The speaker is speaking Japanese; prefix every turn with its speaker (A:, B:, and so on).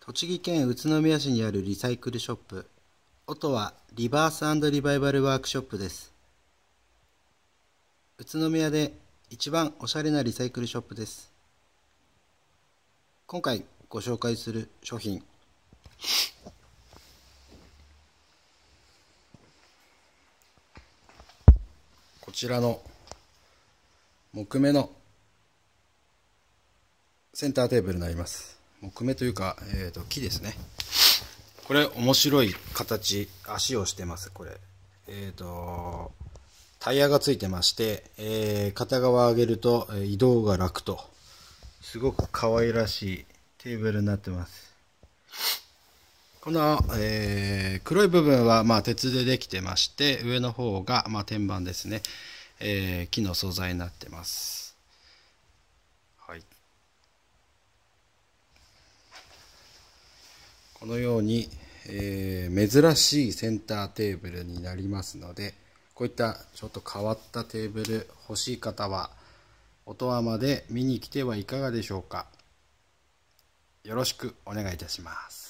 A: 栃木県宇都宮市にあるリサイクルショップ音はリバースリバイバルワークショップです宇都宮で一番おしゃれなリサイクルショップです今回ご紹介する商品
B: こちらの木目のセンターテーブルになります木目というか、えーと、木ですねこれ面白い形足をしてますこれえっ、ー、とタイヤがついてまして、えー、片側上げると移動が楽とすごく可愛らしいテーブルになってますこの、えー、黒い部分は、まあ、鉄でできてまして上の方が、まあ、天板ですね、え木の素材になってますはいこのように、えー、珍しいセンターテーブルになりますのでこういったちょっと変わったテーブル欲しい方は音羽まで見に来てはいかがでしょうかよろしくお願いいたします